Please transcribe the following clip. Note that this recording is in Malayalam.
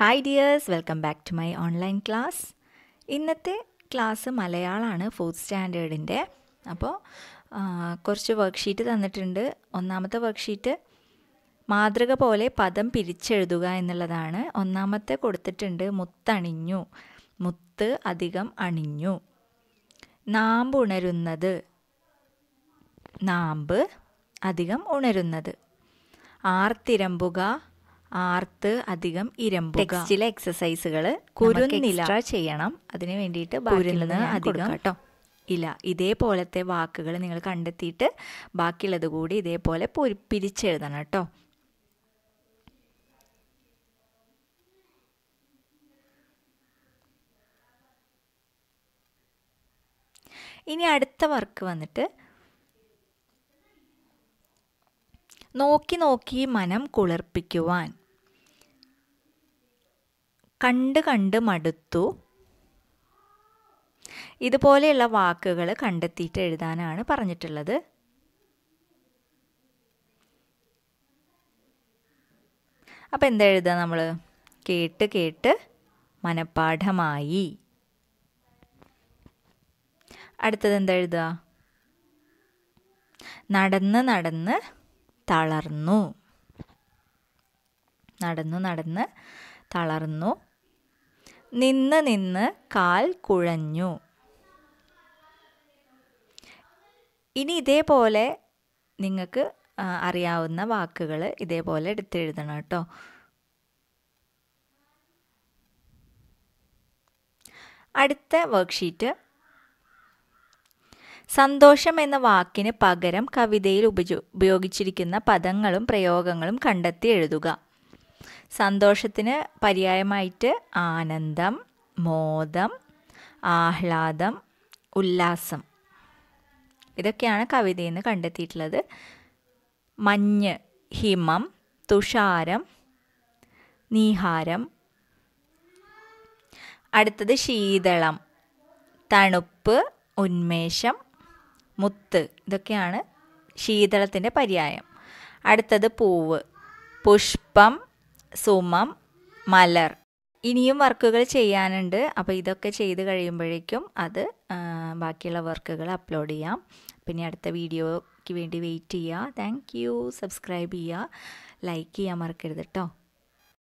hi dears welcome back to my online class ഇന്നത്തെ ക്ലാസ് മലയാളമാണ് ഫോർത്ത് സ്റ്റാൻഡേർഡിൻ്റെ അപ്പോൾ കുറച്ച് വർക്ക്ഷീറ്റ് തന്നിട്ടുണ്ട് ഒന്നാമത്തെ വർക്ക്ഷീറ്റ് മാതൃക പോലെ പദം പിരിച്ചെഴുതുക എന്നുള്ളതാണ് ഒന്നാമത്തെ കൊടുത്തിട്ടുണ്ട് മുത്തണിഞ്ഞു മുത്ത് അധികം അണിഞ്ഞു നാമ്പ് ഉണരുന്നത് നാമ്പ് അധികം ഉണരുന്നത് ആർത്തിരമ്പുക ആർത്ത് അധികം ഇരമ്പുക ചില എക്സസൈസുകൾ കുരുന്നില ചെയ്യണം അതിന് വേണ്ടിയിട്ട് കുരുന്ന് അധികം കേട്ടോ ഇല ഇതേപോലത്തെ വാക്കുകൾ നിങ്ങൾ കണ്ടെത്തിയിട്ട് ബാക്കിയുള്ളത് കൂടി ഇതേപോലെ പിരിച്ചെഴുതണം കേട്ടോ ഇനി അടുത്ത വർക്ക് വന്നിട്ട് നോക്കി നോക്കി മനം കുളിർപ്പിക്കുവാൻ കണ്ട് കണ്ട് മടുത്തു ഇതുപോലെയുള്ള വാക്കുകൾ കണ്ടെത്തിയിട്ട് എഴുതാനാണ് പറഞ്ഞിട്ടുള്ളത് അപ്പോൾ എന്താ എഴുതുക നമ്മൾ കേട്ട് കേട്ട് മനപ്പാഠമായി അടുത്തത് എന്താ എഴുതുക നടന്ന് നടന്ന് തളർന്നു നടന്നു നടന്ന് തളർന്നു നിന്ന് നിന്ന് കാൽ കുഴഞ്ഞു ഇനി ഇതേപോലെ നിങ്ങൾക്ക് അറിയാവുന്ന വാക്കുകൾ ഇതേപോലെ എടുത്തെഴുതണം കേട്ടോ അടുത്ത വർക്ക്ഷീറ്റ് സന്തോഷം എന്ന വാക്കിന് പകരം കവിതയിൽ ഉപയോഗിച്ചിരിക്കുന്ന പദങ്ങളും പ്രയോഗങ്ങളും കണ്ടെത്തി എഴുതുക സന്തോഷത്തിന് പര്യായമായിട്ട് ആനന്ദം മോദം ആഹ്ലാദം ഉല്ലാസം ഇതൊക്കെയാണ് കവിതയിൽ നിന്ന് കണ്ടെത്തിയിട്ടുള്ളത് മഞ്ഞ് ഹിമം തുഷാരം നീഹാരം അടുത്തത് ശീതളം തണുപ്പ് ഉന്മേഷം മുത്ത് ഇതൊക്കെയാണ് ശീതളത്തിൻ്റെ പര്യായം അടുത്തത് പൂവ് പുഷ്പം സുമം മലർ ഇനിയും വർക്കുകൾ ചെയ്യാനുണ്ട് അപ്പോൾ ഇതൊക്കെ ചെയ്ത് കഴിയുമ്പോഴേക്കും അത് ബാക്കിയുള്ള വർക്കുകൾ അപ്ലോഡ് ചെയ്യാം പിന്നെ അടുത്ത വീഡിയോയ്ക്ക് വേണ്ടി വെയിറ്റ് ചെയ്യുക താങ്ക് യു സബ്സ്ക്രൈബ് ചെയ്യുക ലൈക്ക് ചെയ്യാൻ മറക്കരുത് കേട്ടോ